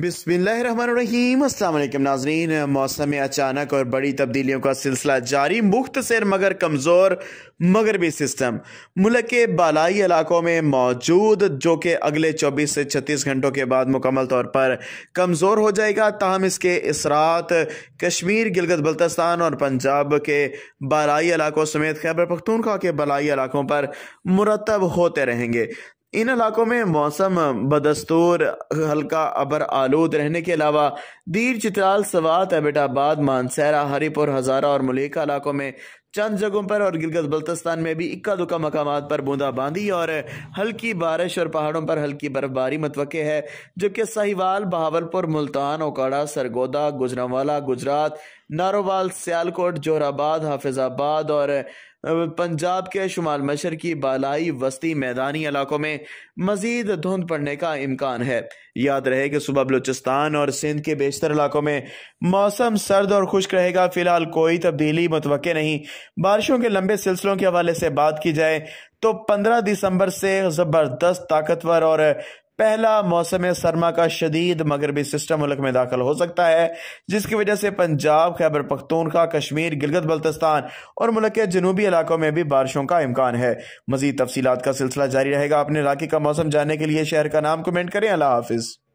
बिस्मिल्लाम नाजरीन मौसम में अचानक और बड़ी तब्दीलियों का सिलसिला जारी मुख्तसर मगर कमज़ोर मगरबी सिस्टम मुल्क के बालाई इलाकों में मौजूद जो कि अगले 24 से 36 घंटों के बाद मुकम्मल तौर पर कमज़ोर हो जाएगा ताहम इसके इसरात कश्मीर गिलगित बल्तिस्तान और पंजाब के बालाई इलाकों समेत खैबर पख्तूनख्वा के बालाई इलाकों पर मुरतब होते रहेंगे इन इलाकों में मौसम बदस्तूर हल्का अबर आलूद रहने के अलावा दीर चित्राल सवात एबटाबाद मानसैरा हरीपुर हज़ारा और मलिका इलाकों में चंद जगहों पर और गिलगत बल्तिस्तान में भी इक्का दुक्का मकाम पर बूंदाबांदी और हल्की बारिश और पहाड़ों पर हल्की बर्फबारी मतवक़ है जबकि साहिवाल बहावलपुर मुल्तान ओकाड़ा सरगोदा गुजरावाला गुजरात नारोवाल सियालकोट जोहराबाद हाफिज़ाबाद और पंजाब के शुमाल मशर की बालाई वस्ती मैदानी इलाकों में मजीद धुंध पड़ने का इम्कान है याद रहे कि सुबह बलूचिस्तान और सिंध के बेशतर इलाकों में मौसम सर्द और खुश्क रहेगा फिलहाल कोई तब्दीली मुतव नहीं बारिशों के लंबे सिलसिलों के हवाले से बात की जाए तो 15 दिसंबर से ज़बरदस्त ताकतवर और पहला मौसम सरमा का शदीद मगरबी सिस्टम मुल्क में दाखिल हो सकता है जिसकी वजह से पंजाब खैबर पख्तूनखा कश्मीर गिलगत बल्तिस्तान और मुल्क के जनूबी इलाकों में भी बारिशों का इम्कान है मजीद तफसीत का सिलसिला जारी रहेगा अपने इलाके का मौसम जानने के लिए शहर का नाम कमेंट करें अल्लाह हाफिज़